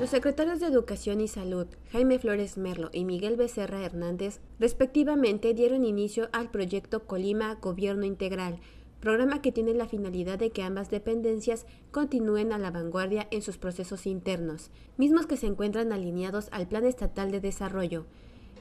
Los secretarios de Educación y Salud, Jaime Flores Merlo y Miguel Becerra Hernández, respectivamente, dieron inicio al proyecto Colima Gobierno Integral, programa que tiene la finalidad de que ambas dependencias continúen a la vanguardia en sus procesos internos, mismos que se encuentran alineados al Plan Estatal de Desarrollo.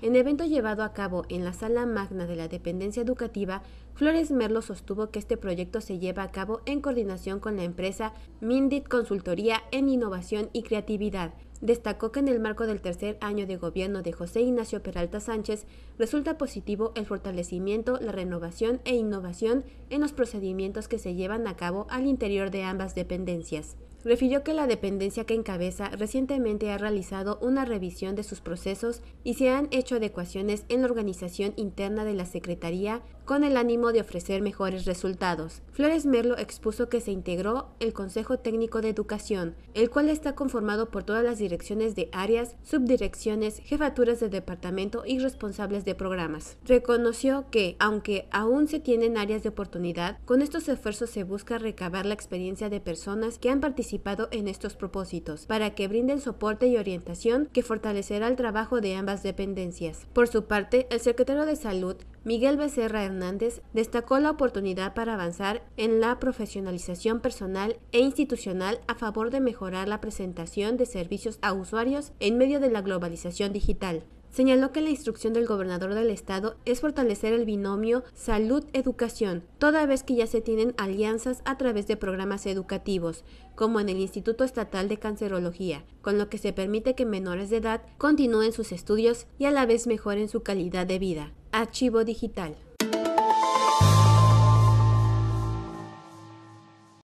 En evento llevado a cabo en la sala magna de la dependencia educativa, Flores Merlo sostuvo que este proyecto se lleva a cabo en coordinación con la empresa Mindit Consultoría en Innovación y Creatividad. Destacó que en el marco del tercer año de gobierno de José Ignacio Peralta Sánchez resulta positivo el fortalecimiento, la renovación e innovación en los procedimientos que se llevan a cabo al interior de ambas dependencias refirió que la dependencia que encabeza recientemente ha realizado una revisión de sus procesos y se han hecho adecuaciones en la organización interna de la Secretaría con el ánimo de ofrecer mejores resultados. Flores Merlo expuso que se integró el Consejo Técnico de Educación, el cual está conformado por todas las direcciones de áreas, subdirecciones, jefaturas de departamento y responsables de programas. Reconoció que, aunque aún se tienen áreas de oportunidad, con estos esfuerzos se busca recabar la experiencia de personas que han participado en estos propósitos, para que brinden soporte y orientación que fortalecerá el trabajo de ambas dependencias. Por su parte, el secretario de Salud, Miguel Becerra Hernández destacó la oportunidad para avanzar en la profesionalización personal e institucional a favor de mejorar la presentación de servicios a usuarios en medio de la globalización digital. Señaló que la instrucción del gobernador del estado es fortalecer el binomio salud-educación, toda vez que ya se tienen alianzas a través de programas educativos, como en el Instituto Estatal de Cancerología, con lo que se permite que menores de edad continúen sus estudios y a la vez mejoren su calidad de vida. Archivo digital.